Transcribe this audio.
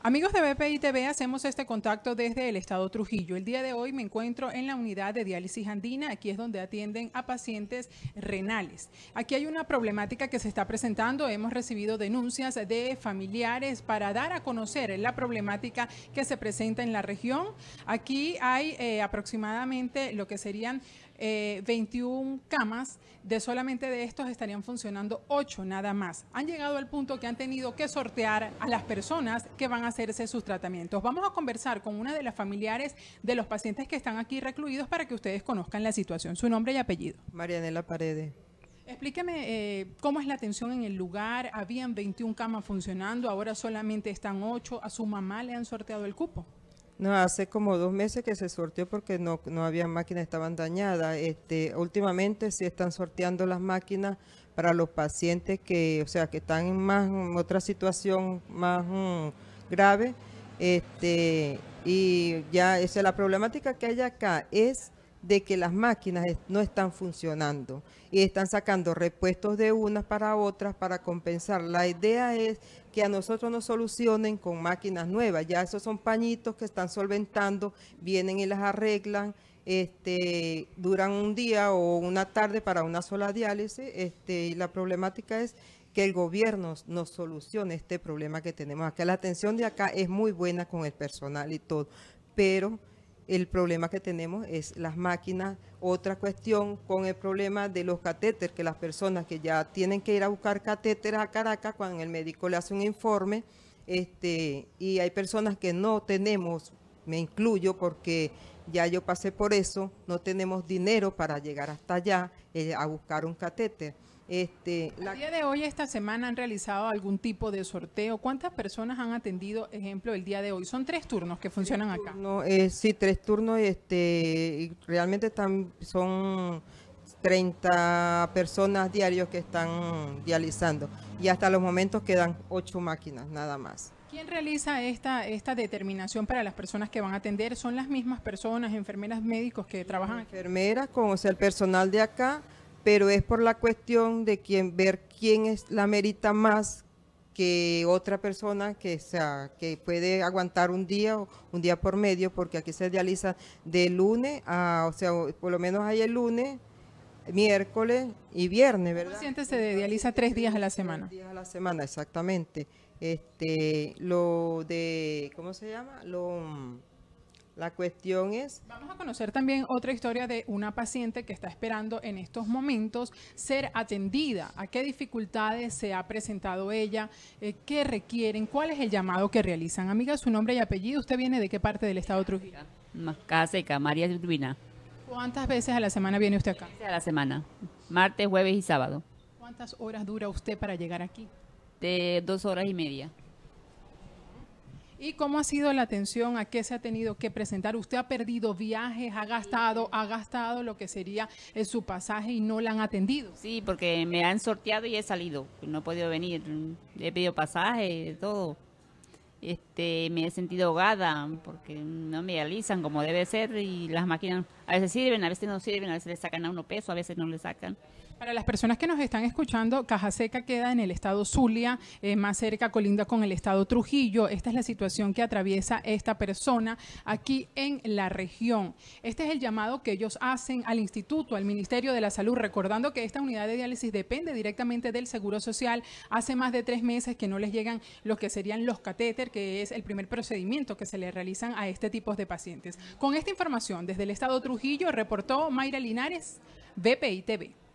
Amigos de BPI TV, hacemos este contacto desde el estado Trujillo. El día de hoy me encuentro en la unidad de diálisis andina, aquí es donde atienden a pacientes renales. Aquí hay una problemática que se está presentando, hemos recibido denuncias de familiares para dar a conocer la problemática que se presenta en la región. Aquí hay eh, aproximadamente lo que serían 21 eh, camas, de solamente de estos estarían funcionando 8 nada más. Han llegado al punto que han tenido que sortear a las personas que van a hacerse sus tratamientos. Vamos a conversar con una de las familiares de los pacientes que están aquí recluidos para que ustedes conozcan la situación, su nombre y apellido. Marianela Paredes. Explíqueme eh, cómo es la atención en el lugar. Habían 21 camas funcionando, ahora solamente están 8. A su mamá le han sorteado el cupo. No, hace como dos meses que se sorteó porque no, había máquinas, estaban dañadas. Este, últimamente sí están sorteando las máquinas para los pacientes que, o sea, que están en más otra situación más mm, grave. Este, y ya, la problemática que hay acá es de que las máquinas no están funcionando y están sacando repuestos de unas para otras para compensar. La idea es que a nosotros nos solucionen con máquinas nuevas. Ya esos son pañitos que están solventando, vienen y las arreglan, este, duran un día o una tarde para una sola diálisis. Este, y la problemática es que el gobierno nos solucione este problema que tenemos acá. La atención de acá es muy buena con el personal y todo, pero el problema que tenemos es las máquinas. Otra cuestión con el problema de los catéteres, que las personas que ya tienen que ir a buscar catéteres a Caracas, cuando el médico le hace un informe, este, y hay personas que no tenemos, me incluyo porque ya yo pasé por eso, no tenemos dinero para llegar hasta allá eh, a buscar un catéter. Este, día de hoy, esta semana, han realizado algún tipo de sorteo? ¿Cuántas personas han atendido, ejemplo, el día de hoy? Son tres turnos que funcionan acá. No, eh, sí, tres turnos. Este, realmente están, son 30 personas diarios que están dializando. Y hasta los momentos quedan ocho máquinas, nada más. ¿Quién realiza esta, esta determinación para las personas que van a atender? ¿Son las mismas personas, enfermeras, médicos que trabajan aquí? Enfermeras, con o sea, el personal de acá pero es por la cuestión de quien, ver quién es la merita más que otra persona que, sea, que puede aguantar un día o un día por medio, porque aquí se dializa de lunes a, o sea, por lo menos hay el lunes, miércoles y viernes, ¿verdad? El paciente se dializa tres días a la semana. Tres días a la semana, exactamente. Este, lo de, ¿cómo se llama? Lo la cuestión es... Vamos a conocer también otra historia de una paciente que está esperando en estos momentos ser atendida. ¿A qué dificultades se ha presentado ella? Eh, ¿Qué requieren? ¿Cuál es el llamado que realizan? Amiga, su nombre y apellido. ¿Usted viene de qué parte del estado Trujillo? Mascaseca, María Urbina. ¿Cuántas veces a la semana viene usted acá? a la semana. Martes, jueves y sábado. ¿Cuántas horas dura usted para llegar aquí? De dos horas y media. ¿Y cómo ha sido la atención? ¿A qué se ha tenido que presentar? ¿Usted ha perdido viajes? ¿Ha gastado, ha gastado lo que sería eh, su pasaje y no la han atendido? Sí, porque me han sorteado y he salido. No he podido venir. He pedido pasaje, todo. Este, me he sentido ahogada porque no me realizan como debe ser y las máquinas a veces sirven, a veces no sirven, a veces le sacan a uno peso, a veces no le sacan. Para las personas que nos están escuchando, Caja Seca queda en el estado Zulia, eh, más cerca colinda con el estado Trujillo. Esta es la situación que atraviesa esta persona aquí en la región. Este es el llamado que ellos hacen al Instituto, al Ministerio de la Salud, recordando que esta unidad de diálisis depende directamente del Seguro Social. Hace más de tres meses que no les llegan los que serían los catéter, que es el primer procedimiento que se le realizan a este tipo de pacientes. Con esta información, desde el Estado Trujillo, reportó Mayra Linares, BPI